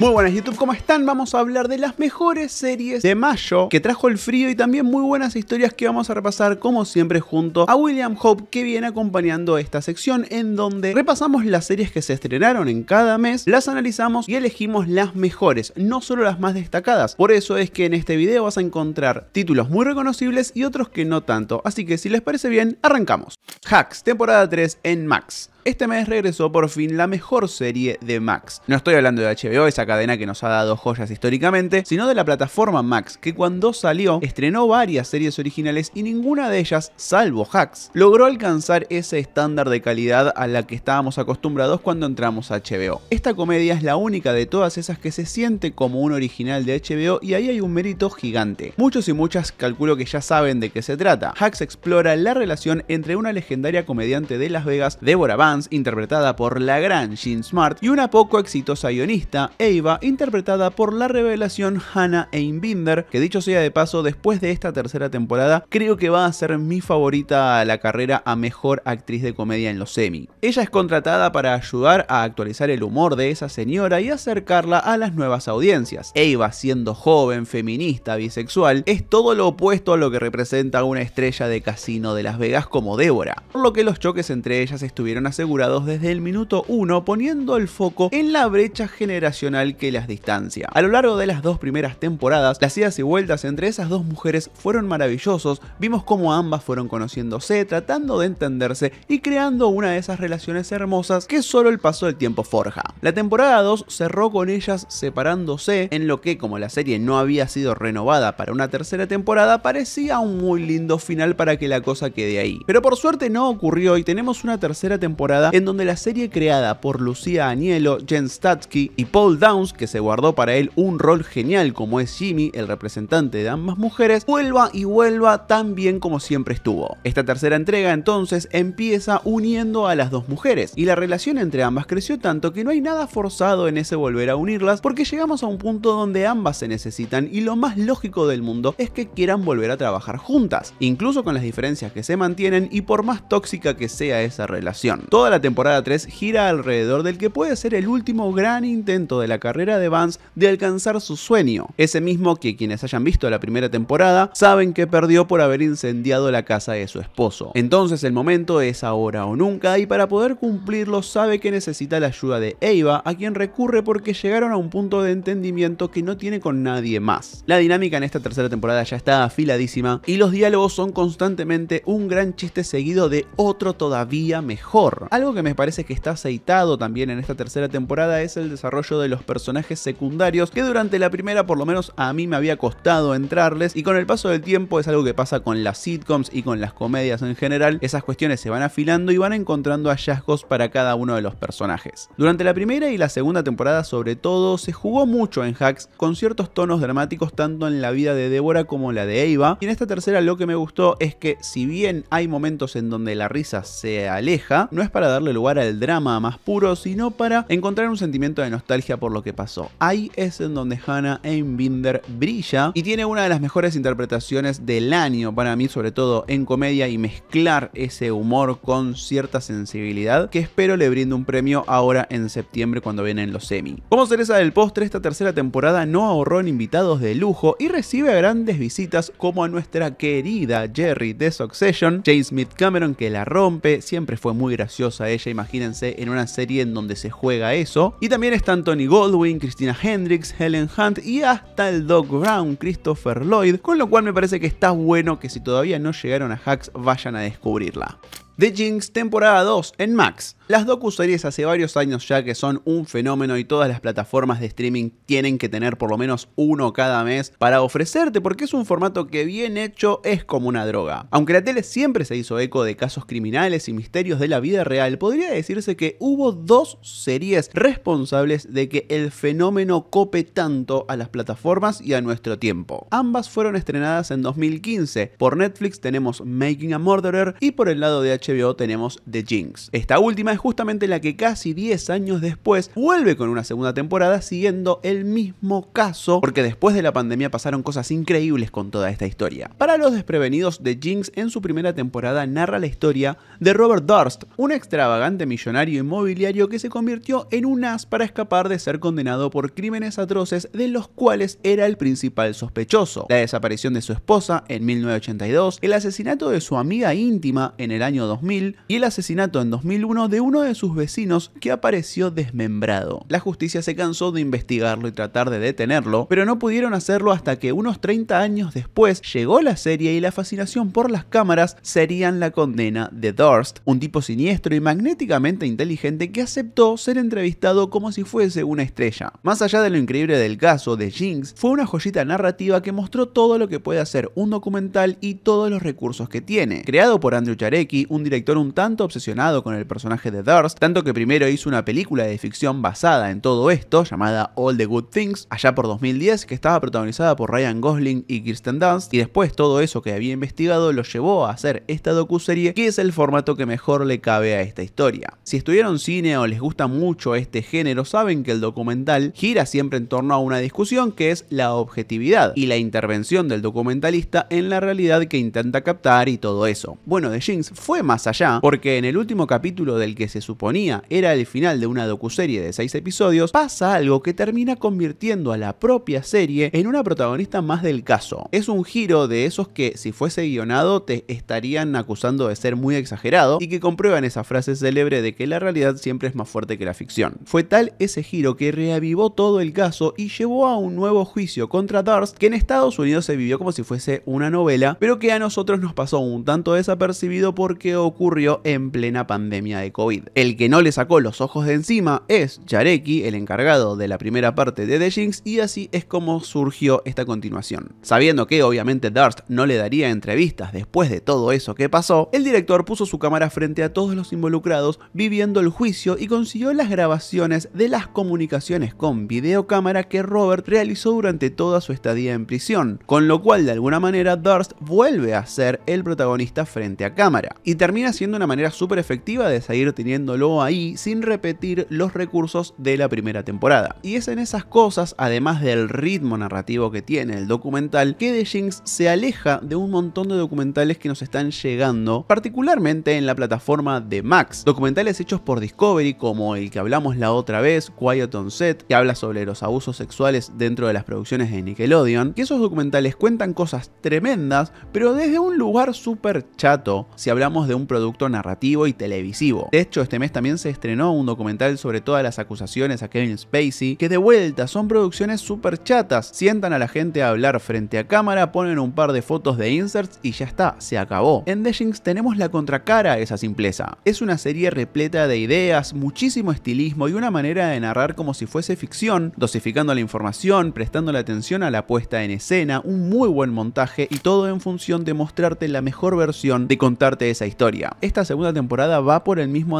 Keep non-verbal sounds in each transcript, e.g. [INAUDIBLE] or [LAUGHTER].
Muy buenas YouTube, ¿cómo están? Vamos a hablar de las mejores series de mayo que trajo el frío y también muy buenas historias que vamos a repasar como siempre junto a William Hope que viene acompañando esta sección en donde repasamos las series que se estrenaron en cada mes, las analizamos y elegimos las mejores, no solo las más destacadas. Por eso es que en este video vas a encontrar títulos muy reconocibles y otros que no tanto, así que si les parece bien, arrancamos. Hacks, temporada 3 en Max. Este mes regresó por fin la mejor serie de Max. No estoy hablando de HBO, esa cadena que nos ha dado joyas históricamente, sino de la plataforma Max, que cuando salió estrenó varias series originales y ninguna de ellas, salvo Hacks, logró alcanzar ese estándar de calidad a la que estábamos acostumbrados cuando entramos a HBO. Esta comedia es la única de todas esas que se siente como un original de HBO y ahí hay un mérito gigante. Muchos y muchas calculo que ya saben de qué se trata. Hacks explora la relación entre una legendaria comediante de Las Vegas, Deborah Van, interpretada por la gran Jean Smart, y una poco exitosa guionista, Ava, interpretada por la revelación Hannah Einbinder, que dicho sea de paso, después de esta tercera temporada, creo que va a ser mi favorita a la carrera a mejor actriz de comedia en los Emmy. Ella es contratada para ayudar a actualizar el humor de esa señora y acercarla a las nuevas audiencias. Ava, siendo joven, feminista, bisexual, es todo lo opuesto a lo que representa una estrella de casino de Las Vegas como Débora, por lo que los choques entre ellas estuvieron a desde el minuto 1 poniendo el foco en la brecha generacional que las distancia. A lo largo de las dos primeras temporadas, las idas y vueltas entre esas dos mujeres fueron maravillosos, vimos cómo ambas fueron conociéndose, tratando de entenderse y creando una de esas relaciones hermosas que solo el paso del tiempo forja. La temporada 2 cerró con ellas separándose, en lo que como la serie no había sido renovada para una tercera temporada, parecía un muy lindo final para que la cosa quede ahí. Pero por suerte no ocurrió y tenemos una tercera temporada en donde la serie creada por Lucía Anielo, Jen Statsky y Paul Downs, que se guardó para él un rol genial como es Jimmy, el representante de ambas mujeres, vuelva y vuelva tan bien como siempre estuvo. Esta tercera entrega entonces empieza uniendo a las dos mujeres, y la relación entre ambas creció tanto que no hay nada forzado en ese volver a unirlas, porque llegamos a un punto donde ambas se necesitan y lo más lógico del mundo es que quieran volver a trabajar juntas, incluso con las diferencias que se mantienen y por más tóxica que sea esa relación. Toda la temporada 3 gira alrededor del que puede ser el último gran intento de la carrera de Vance de alcanzar su sueño, ese mismo que quienes hayan visto la primera temporada saben que perdió por haber incendiado la casa de su esposo. Entonces el momento es ahora o nunca y para poder cumplirlo sabe que necesita la ayuda de Eva, a quien recurre porque llegaron a un punto de entendimiento que no tiene con nadie más. La dinámica en esta tercera temporada ya está afiladísima y los diálogos son constantemente un gran chiste seguido de otro todavía mejor. Algo que me parece que está aceitado también en esta tercera temporada es el desarrollo de los personajes secundarios que durante la primera por lo menos a mí me había costado entrarles y con el paso del tiempo es algo que pasa con las sitcoms y con las comedias en general, esas cuestiones se van afilando y van encontrando hallazgos para cada uno de los personajes. Durante la primera y la segunda temporada sobre todo se jugó mucho en Hacks con ciertos tonos dramáticos tanto en la vida de Débora como la de Eva y en esta tercera lo que me gustó es que si bien hay momentos en donde la risa se aleja, no es para para darle lugar al drama más puro, sino para encontrar un sentimiento de nostalgia por lo que pasó. Ahí es en donde Hannah Einbinder brilla y tiene una de las mejores interpretaciones del año para mí, sobre todo en comedia y mezclar ese humor con cierta sensibilidad que espero le brinde un premio ahora en septiembre cuando vienen los Emmy. Como cereza del postre, esta tercera temporada no ahorró en invitados de lujo y recibe grandes visitas como a nuestra querida Jerry de Succession, James Smith Cameron que la rompe, siempre fue muy gracioso a ella, imagínense, en una serie en donde se juega eso. Y también están Tony Goldwyn, Christina Hendricks, Helen Hunt y hasta el Doc Brown, Christopher Lloyd, con lo cual me parece que está bueno que si todavía no llegaron a Hacks vayan a descubrirla. The Jinx temporada 2 en Max. Las docuseries hace varios años ya que son un fenómeno y todas las plataformas de streaming tienen que tener por lo menos uno cada mes para ofrecerte porque es un formato que bien hecho es como una droga. Aunque la tele siempre se hizo eco de casos criminales y misterios de la vida real, podría decirse que hubo dos series responsables de que el fenómeno cope tanto a las plataformas y a nuestro tiempo. Ambas fueron estrenadas en 2015. Por Netflix tenemos Making a Murderer y por el lado de HBO tenemos The Jinx. Esta última es justamente la que casi 10 años después vuelve con una segunda temporada siguiendo el mismo caso, porque después de la pandemia pasaron cosas increíbles con toda esta historia. Para los desprevenidos de Jinx, en su primera temporada narra la historia de Robert Durst, un extravagante millonario inmobiliario que se convirtió en un as para escapar de ser condenado por crímenes atroces de los cuales era el principal sospechoso. La desaparición de su esposa en 1982, el asesinato de su amiga íntima en el año 2000 y el asesinato en 2001 de un uno de sus vecinos que apareció desmembrado. La justicia se cansó de investigarlo y tratar de detenerlo, pero no pudieron hacerlo hasta que unos 30 años después llegó la serie y la fascinación por las cámaras serían la condena de Durst, un tipo siniestro y magnéticamente inteligente que aceptó ser entrevistado como si fuese una estrella. Más allá de lo increíble del caso de Jinx, fue una joyita narrativa que mostró todo lo que puede hacer un documental y todos los recursos que tiene. Creado por Andrew Charecki, un director un tanto obsesionado con el personaje de The tanto que primero hizo una película de ficción basada en todo esto, llamada All the Good Things, allá por 2010, que estaba protagonizada por Ryan Gosling y Kirsten Dunst, y después todo eso que había investigado lo llevó a hacer esta docuserie, que es el formato que mejor le cabe a esta historia. Si estudiaron cine o les gusta mucho este género, saben que el documental gira siempre en torno a una discusión que es la objetividad y la intervención del documentalista en la realidad que intenta captar y todo eso. Bueno, The Jinx fue más allá, porque en el último capítulo del que se suponía era el final de una docuserie de 6 episodios, pasa algo que termina convirtiendo a la propia serie en una protagonista más del caso. Es un giro de esos que si fuese guionado te estarían acusando de ser muy exagerado y que comprueban esa frase célebre de que la realidad siempre es más fuerte que la ficción. Fue tal ese giro que reavivó todo el caso y llevó a un nuevo juicio contra Darst que en Estados Unidos se vivió como si fuese una novela, pero que a nosotros nos pasó un tanto desapercibido porque ocurrió en plena pandemia de COVID. El que no le sacó los ojos de encima es Jareki, el encargado de la primera parte de The Jinx, y así es como surgió esta continuación. Sabiendo que obviamente Durst no le daría entrevistas después de todo eso que pasó, el director puso su cámara frente a todos los involucrados viviendo el juicio y consiguió las grabaciones de las comunicaciones con videocámara que Robert realizó durante toda su estadía en prisión, con lo cual de alguna manera Durst vuelve a ser el protagonista frente a cámara y termina siendo una manera súper efectiva de salir teniéndolo ahí sin repetir los recursos de la primera temporada. Y es en esas cosas, además del ritmo narrativo que tiene el documental, que The Jinx se aleja de un montón de documentales que nos están llegando, particularmente en la plataforma de Max. Documentales hechos por Discovery como el que hablamos la otra vez, Quiet on Set, que habla sobre los abusos sexuales dentro de las producciones de Nickelodeon, que esos documentales cuentan cosas tremendas, pero desde un lugar súper chato si hablamos de un producto narrativo y televisivo hecho, este mes también se estrenó un documental sobre todas las acusaciones a Kevin Spacey, que de vuelta son producciones súper chatas, sientan a la gente a hablar frente a cámara, ponen un par de fotos de inserts y ya está, se acabó. En The Jinx tenemos la contracara a esa simpleza. Es una serie repleta de ideas, muchísimo estilismo y una manera de narrar como si fuese ficción, dosificando la información, prestando la atención a la puesta en escena, un muy buen montaje y todo en función de mostrarte la mejor versión de contarte esa historia. Esta segunda temporada va por el mismo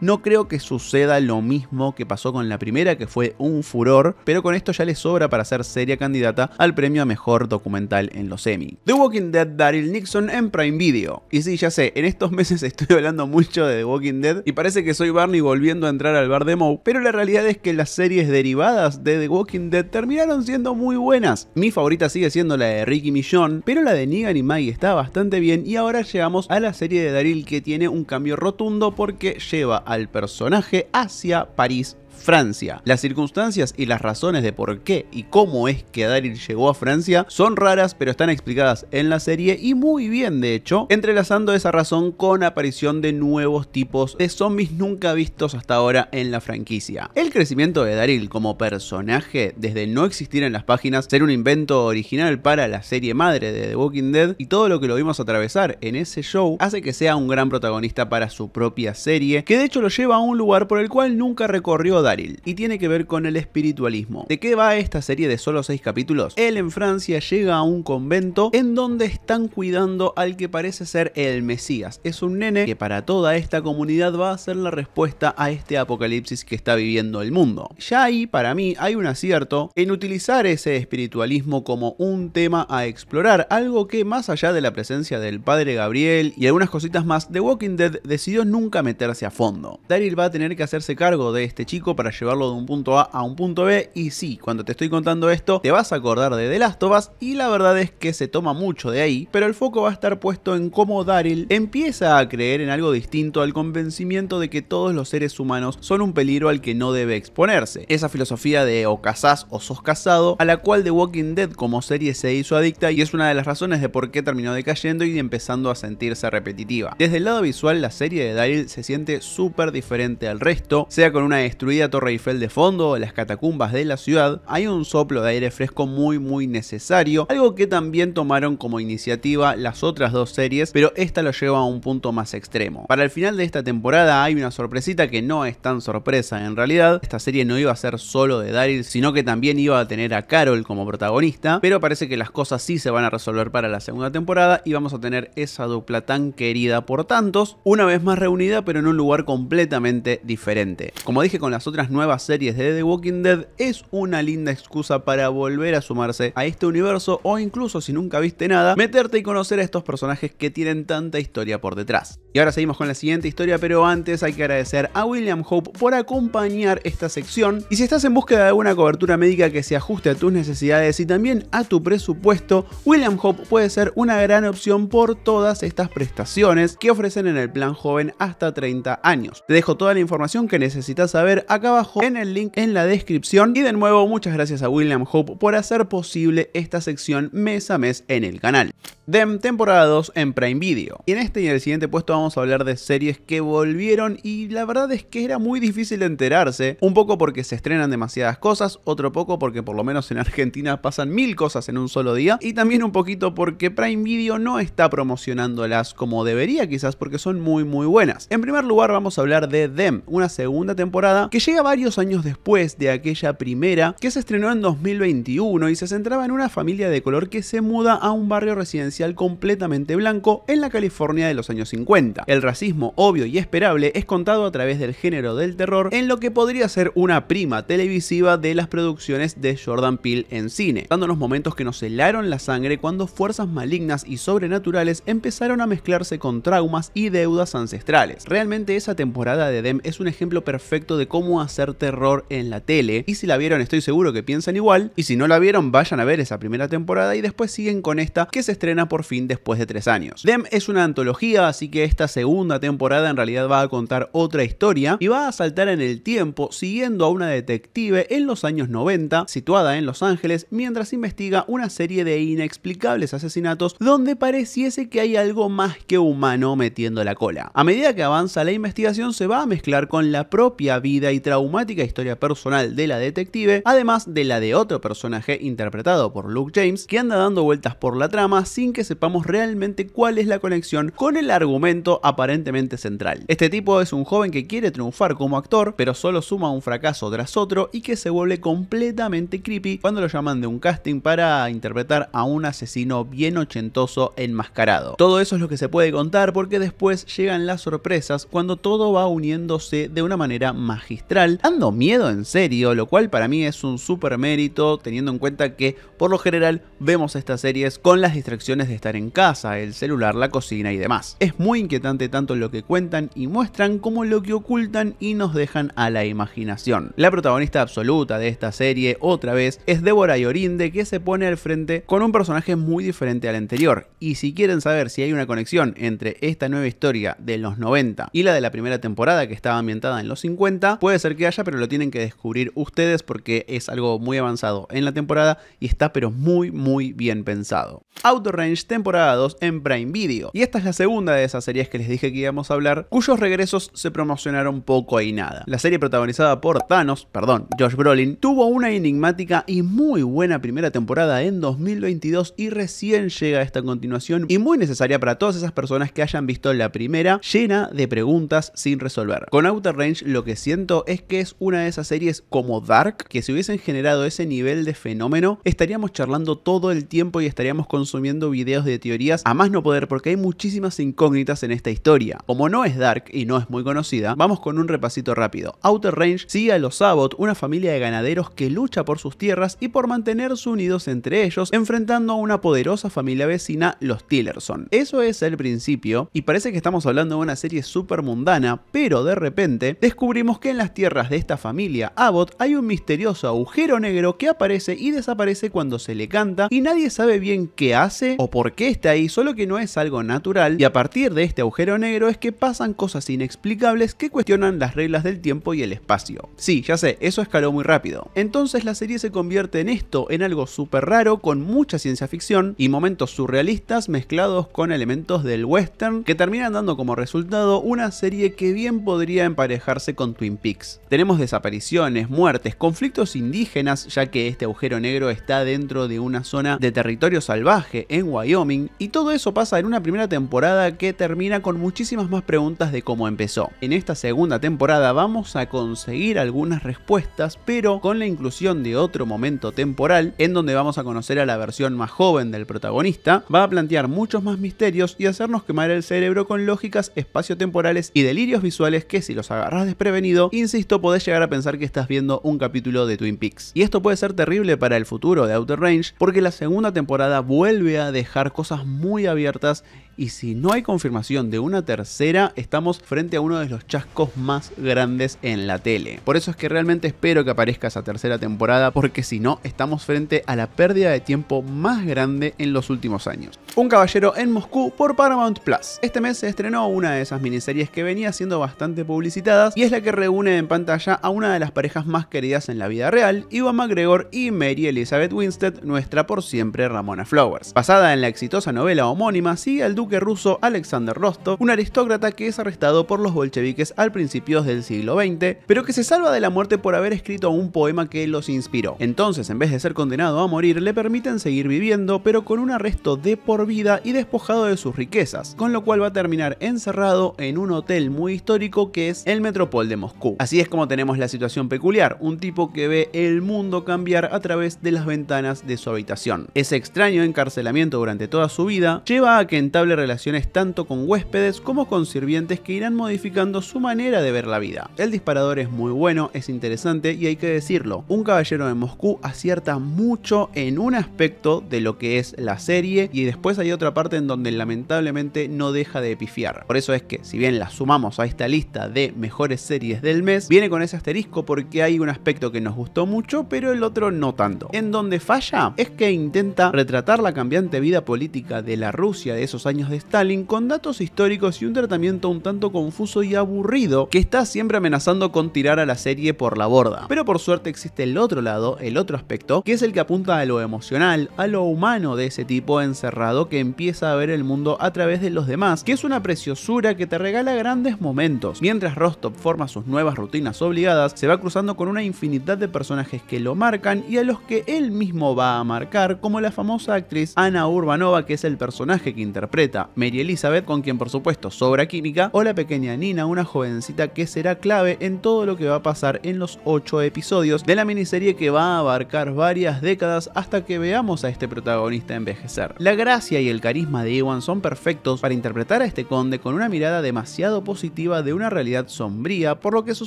no creo que suceda lo mismo que pasó con la primera, que fue un furor, pero con esto ya le sobra para ser seria candidata al premio a mejor documental en los Emmy. The Walking Dead Daryl Nixon en Prime Video. Y sí, ya sé, en estos meses [LAUGHS] estoy hablando mucho de The Walking Dead y parece que soy Barney volviendo a entrar al bar de Moe, pero la realidad es que las series derivadas de The Walking Dead terminaron siendo muy buenas. Mi favorita sigue siendo la de Ricky Millón, pero la de Negan y Maggie está bastante bien y ahora llegamos a la serie de Daryl que tiene un cambio rotundo porque que lleva al personaje hacia París Francia. Las circunstancias y las razones de por qué y cómo es que Daryl llegó a Francia son raras pero están explicadas en la serie y muy bien de hecho, entrelazando esa razón con aparición de nuevos tipos de zombies nunca vistos hasta ahora en la franquicia. El crecimiento de Daryl como personaje, desde no existir en las páginas, ser un invento original para la serie madre de The Walking Dead y todo lo que lo vimos atravesar en ese show, hace que sea un gran protagonista para su propia serie, que de hecho lo lleva a un lugar por el cual nunca recorrió y tiene que ver con el espiritualismo. ¿De qué va esta serie de solo 6 capítulos? Él en Francia llega a un convento en donde están cuidando al que parece ser el Mesías. Es un nene que para toda esta comunidad va a ser la respuesta a este apocalipsis que está viviendo el mundo. Ya ahí para mí hay un acierto en utilizar ese espiritualismo como un tema a explorar, algo que más allá de la presencia del padre Gabriel y algunas cositas más, The Walking Dead decidió nunca meterse a fondo. Daryl va a tener que hacerse cargo de este chico para llevarlo de un punto A a un punto B. Y sí, cuando te estoy contando esto, te vas a acordar de The Last of Us y la verdad es que se toma mucho de ahí, pero el foco va a estar puesto en cómo Daryl empieza a creer en algo distinto al convencimiento de que todos los seres humanos son un peligro al que no debe exponerse. Esa filosofía de o casás o sos casado, a la cual The Walking Dead como serie se hizo adicta y es una de las razones de por qué terminó decayendo y empezando a sentirse repetitiva. Desde el lado visual, la serie de Daryl se siente súper diferente al resto, sea con una destruida Torre Eiffel de fondo, las catacumbas de la ciudad, hay un soplo de aire fresco muy muy necesario, algo que también tomaron como iniciativa las otras dos series, pero esta lo lleva a un punto más extremo. Para el final de esta temporada hay una sorpresita que no es tan sorpresa en realidad, esta serie no iba a ser solo de Daryl, sino que también iba a tener a Carol como protagonista, pero parece que las cosas sí se van a resolver para la segunda temporada y vamos a tener esa dupla tan querida por tantos, una vez más reunida pero en un lugar completamente diferente. Como dije con las otras nuevas series de The Walking Dead es una linda excusa para volver a sumarse a este universo o incluso si nunca viste nada, meterte y conocer a estos personajes que tienen tanta historia por detrás. Y ahora seguimos con la siguiente historia, pero antes hay que agradecer a William Hope por acompañar esta sección. Y si estás en búsqueda de alguna cobertura médica que se ajuste a tus necesidades y también a tu presupuesto, William Hope puede ser una gran opción por todas estas prestaciones que ofrecen en el plan joven hasta 30 años. Te dejo toda la información que necesitas saber acá abajo en el link en la descripción. Y de nuevo, muchas gracias a William Hope por hacer posible esta sección mes a mes en el canal. Dem, temporada 2 en Prime Video. Y en este y en el siguiente puesto vamos a hablar de series que volvieron y la verdad es que era muy difícil enterarse, un poco porque se estrenan demasiadas cosas, otro poco porque por lo menos en Argentina pasan mil cosas en un solo día y también un poquito porque Prime Video no está promocionándolas como debería quizás porque son muy muy buenas. En primer lugar vamos a hablar de Dem, una segunda temporada que llega varios años después de aquella primera que se estrenó en 2021 y se centraba en una familia de color que se muda a un barrio residencial completamente blanco en la California de los años 50. El racismo obvio y esperable es contado a través del género del terror en lo que podría ser una prima televisiva de las producciones de Jordan Peele en cine, dándonos momentos que nos helaron la sangre cuando fuerzas malignas y sobrenaturales empezaron a mezclarse con traumas y deudas ancestrales. Realmente esa temporada de Dem es un ejemplo perfecto de cómo hacer terror en la tele y si la vieron estoy seguro que piensan igual y si no la vieron vayan a ver esa primera temporada y después siguen con esta que se estrena por fin después de tres años. Dem es una antología, así que esta segunda temporada en realidad va a contar otra historia y va a saltar en el tiempo siguiendo a una detective en los años 90, situada en Los Ángeles, mientras investiga una serie de inexplicables asesinatos donde pareciese que hay algo más que humano metiendo la cola. A medida que avanza la investigación se va a mezclar con la propia vida y traumática historia personal de la detective, además de la de otro personaje interpretado por Luke James, que anda dando vueltas por la trama sin que que sepamos realmente cuál es la conexión con el argumento aparentemente central. Este tipo es un joven que quiere triunfar como actor, pero solo suma un fracaso tras otro y que se vuelve completamente creepy cuando lo llaman de un casting para interpretar a un asesino bien ochentoso enmascarado. Todo eso es lo que se puede contar porque después llegan las sorpresas cuando todo va uniéndose de una manera magistral, dando miedo en serio, lo cual para mí es un super mérito teniendo en cuenta que por lo general vemos estas series con las distracciones de estar en casa, el celular, la cocina y demás. Es muy inquietante tanto lo que cuentan y muestran como lo que ocultan y nos dejan a la imaginación. La protagonista absoluta de esta serie, otra vez, es Débora Yorinde que se pone al frente con un personaje muy diferente al anterior. Y si quieren saber si hay una conexión entre esta nueva historia de los 90 y la de la primera temporada que estaba ambientada en los 50, puede ser que haya, pero lo tienen que descubrir ustedes porque es algo muy avanzado en la temporada y está pero muy muy bien pensado. Auto Range temporada 2 en Prime Video. Y esta es la segunda de esas series que les dije que íbamos a hablar, cuyos regresos se promocionaron poco y nada. La serie protagonizada por Thanos, perdón, Josh Brolin, tuvo una enigmática y muy buena primera temporada en 2022 y recién llega a esta continuación y muy necesaria para todas esas personas que hayan visto la primera, llena de preguntas sin resolver. Con Outer Range lo que siento es que es una de esas series como Dark, que si hubiesen generado ese nivel de fenómeno, estaríamos charlando todo el tiempo y estaríamos con consumiendo videos de teorías a más no poder porque hay muchísimas incógnitas en esta historia. Como no es dark y no es muy conocida, vamos con un repasito rápido. Outer Range sigue a los Abbott, una familia de ganaderos que lucha por sus tierras y por mantenerse unidos entre ellos, enfrentando a una poderosa familia vecina, los Tillerson. Eso es el principio, y parece que estamos hablando de una serie súper mundana, pero de repente descubrimos que en las tierras de esta familia Abbott hay un misterioso agujero negro que aparece y desaparece cuando se le canta y nadie sabe bien qué hace o por qué está ahí, solo que no es algo natural y a partir de este agujero negro es que pasan cosas inexplicables que cuestionan las reglas del tiempo y el espacio. Sí, ya sé, eso escaló muy rápido. Entonces la serie se convierte en esto, en algo súper raro con mucha ciencia ficción y momentos surrealistas mezclados con elementos del western que terminan dando como resultado una serie que bien podría emparejarse con Twin Peaks. Tenemos desapariciones, muertes, conflictos indígenas ya que este agujero negro está dentro de una zona de territorio salvaje en Wyoming y todo eso pasa en una primera temporada que termina con muchísimas más preguntas de cómo empezó. En esta segunda temporada vamos a conseguir algunas respuestas pero con la inclusión de otro momento temporal en donde vamos a conocer a la versión más joven del protagonista, va a plantear muchos más misterios y hacernos quemar el cerebro con lógicas espacio-temporales y delirios visuales que si los agarras desprevenido, insisto, podés llegar a pensar que estás viendo un capítulo de Twin Peaks. Y esto puede ser terrible para el futuro de Outer Range porque la segunda temporada vuelve vuelve a dejar cosas muy abiertas y si no hay confirmación de una tercera, estamos frente a uno de los chascos más grandes en la tele. Por eso es que realmente espero que aparezca esa tercera temporada, porque si no, estamos frente a la pérdida de tiempo más grande en los últimos años. Un caballero en Moscú por Paramount Plus. Este mes se estrenó una de esas miniseries que venía siendo bastante publicitadas y es la que reúne en pantalla a una de las parejas más queridas en la vida real, Ivan McGregor y Mary Elizabeth Winstead, nuestra por siempre Ramona Flowers. Basada en la exitosa novela homónima, sigue al duque ruso Alexander Rostov, un aristócrata que es arrestado por los bolcheviques al principios del siglo XX, pero que se salva de la muerte por haber escrito un poema que los inspiró. Entonces, en vez de ser condenado a morir, le permiten seguir viviendo, pero con un arresto de por vida y despojado de sus riquezas, con lo cual va a terminar encerrado en un hotel muy histórico que es el Metropol de Moscú. Así es como tenemos la situación peculiar, un tipo que ve el mundo cambiar a través de las ventanas de su habitación. Ese extraño encarcelamiento durante toda su vida lleva a que entable relaciones tanto con huéspedes como con sirvientes que irán modificando su manera de ver la vida. El disparador es muy bueno, es interesante y hay que decirlo, Un caballero de Moscú acierta mucho en un aspecto de lo que es la serie y después hay otra parte en donde lamentablemente no deja de epifiar. Por eso es que si bien la sumamos a esta lista de mejores series del mes, viene con ese asterisco porque hay un aspecto que nos gustó mucho pero el otro no tanto. En donde falla es que intenta retratar la cambiante vida política de la Rusia de esos años de Stalin con datos históricos y un tratamiento un tanto confuso y aburrido que está siempre amenazando con tirar a la serie por la borda. Pero por suerte existe el otro lado, el otro aspecto, que es el que apunta a lo emocional, a lo humano de ese tipo encerrado que empieza a ver el mundo a través de los demás, que es una preciosura que te regala grandes momentos. Mientras Rostov forma sus nuevas rutinas obligadas, se va cruzando con una infinidad de personajes que lo marcan y a los que él mismo va a marcar, como la famosa actriz Ana Urbanova, que es el personaje que interpreta Mary Elizabeth, con quien por supuesto sobra química, o la pequeña Nina, una jovencita que será clave en todo lo que va a pasar en los 8 episodios de la miniserie que va a abarcar varias décadas hasta que veamos a este protagonista envejecer. La gracia y el carisma de Ewan son perfectos para interpretar a este conde con una mirada demasiado positiva de una realidad sombría, por lo que su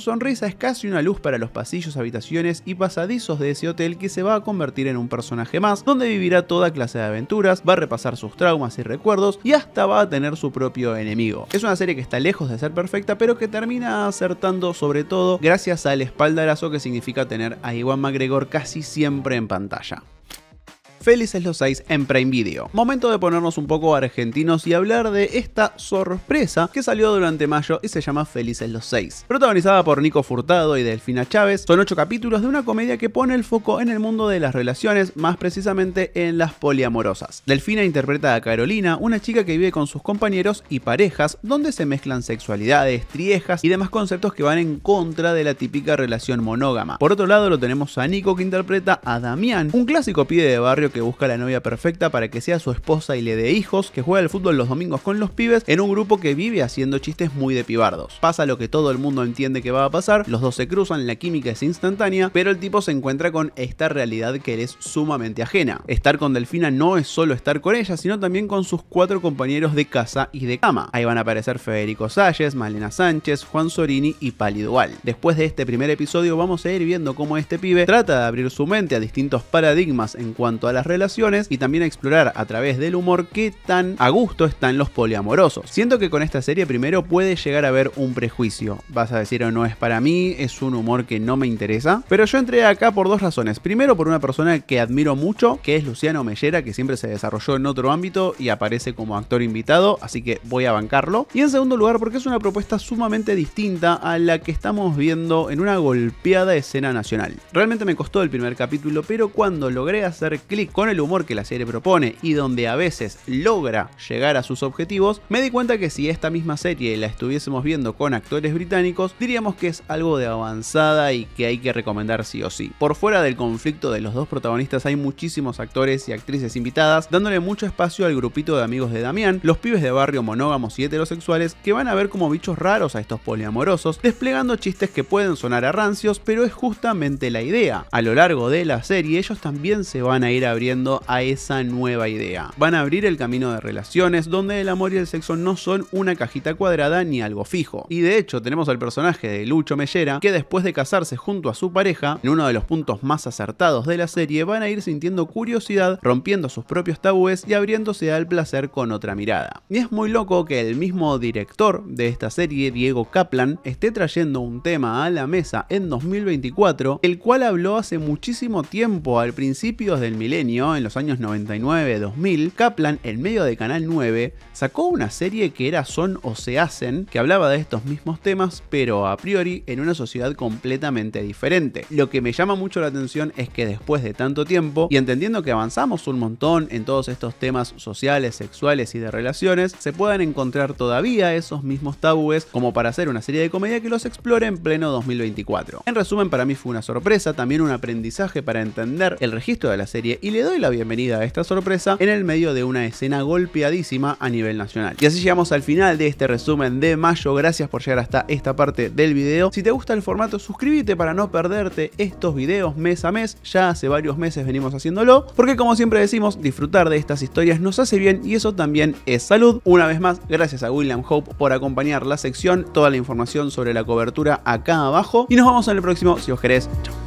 sonrisa es casi una luz para los pasillos, habitaciones y pasadizos de ese hotel que se va a convertir en un personaje más, donde vivirá toda clase de aventuras, va a repasar sus traumas y recuerdos y y hasta va a tener su propio enemigo. Es una serie que está lejos de ser perfecta, pero que termina acertando sobre todo gracias al espaldarazo que significa tener a Iwan McGregor casi siempre en pantalla. Felices los 6 en Prime Video. Momento de ponernos un poco argentinos y hablar de esta sorpresa que salió durante mayo y se llama Felices los 6. Protagonizada por Nico Furtado y Delfina Chávez, son ocho capítulos de una comedia que pone el foco en el mundo de las relaciones, más precisamente en las poliamorosas. Delfina interpreta a Carolina, una chica que vive con sus compañeros y parejas, donde se mezclan sexualidades, triejas y demás conceptos que van en contra de la típica relación monógama. Por otro lado lo tenemos a Nico que interpreta a Damián, un clásico pide de barrio que busca la novia perfecta para que sea su esposa y le dé hijos, que juega al fútbol los domingos con los pibes, en un grupo que vive haciendo chistes muy de pibardos. Pasa lo que todo el mundo entiende que va a pasar, los dos se cruzan, la química es instantánea, pero el tipo se encuentra con esta realidad que le es sumamente ajena. Estar con Delfina no es solo estar con ella, sino también con sus cuatro compañeros de casa y de cama. Ahí van a aparecer Federico Salles, Malena Sánchez, Juan Sorini y Pali Dual. Después de este primer episodio vamos a ir viendo cómo este pibe trata de abrir su mente a distintos paradigmas en cuanto a la relaciones y también a explorar a través del humor qué tan a gusto están los poliamorosos. Siento que con esta serie primero puede llegar a haber un prejuicio. Vas a decir, oh, no es para mí, es un humor que no me interesa. Pero yo entré acá por dos razones. Primero, por una persona que admiro mucho, que es Luciano Mellera, que siempre se desarrolló en otro ámbito y aparece como actor invitado, así que voy a bancarlo. Y en segundo lugar, porque es una propuesta sumamente distinta a la que estamos viendo en una golpeada escena nacional. Realmente me costó el primer capítulo, pero cuando logré hacer clic con el humor que la serie propone y donde a veces logra llegar a sus objetivos, me di cuenta que si esta misma serie la estuviésemos viendo con actores británicos, diríamos que es algo de avanzada y que hay que recomendar sí o sí. Por fuera del conflicto de los dos protagonistas hay muchísimos actores y actrices invitadas, dándole mucho espacio al grupito de amigos de Damián, los pibes de barrio monógamos y heterosexuales que van a ver como bichos raros a estos poliamorosos, desplegando chistes que pueden sonar a rancios, pero es justamente la idea. A lo largo de la serie ellos también se van a ir abriendo a esa nueva idea. Van a abrir el camino de relaciones donde el amor y el sexo no son una cajita cuadrada ni algo fijo. Y de hecho tenemos al personaje de Lucho Mellera que después de casarse junto a su pareja, en uno de los puntos más acertados de la serie, van a ir sintiendo curiosidad, rompiendo sus propios tabúes y abriéndose al placer con otra mirada. Y es muy loco que el mismo director de esta serie, Diego Kaplan, esté trayendo un tema a la mesa en 2024, el cual habló hace muchísimo tiempo al principio del milenio en los años 99-2000, Kaplan, en medio de Canal 9, sacó una serie que era Son o se hacen, que hablaba de estos mismos temas, pero a priori en una sociedad completamente diferente. Lo que me llama mucho la atención es que después de tanto tiempo, y entendiendo que avanzamos un montón en todos estos temas sociales, sexuales y de relaciones, se puedan encontrar todavía esos mismos tabúes como para hacer una serie de comedia que los explore en pleno 2024. En resumen, para mí fue una sorpresa, también un aprendizaje para entender el registro de la serie y le doy la bienvenida a esta sorpresa en el medio de una escena golpeadísima a nivel nacional. Y así llegamos al final de este resumen de mayo, gracias por llegar hasta esta parte del video. Si te gusta el formato, suscríbete para no perderte estos videos mes a mes, ya hace varios meses venimos haciéndolo, porque como siempre decimos, disfrutar de estas historias nos hace bien y eso también es salud. Una vez más, gracias a William Hope por acompañar la sección, toda la información sobre la cobertura acá abajo y nos vemos en el próximo, si os querés, chao.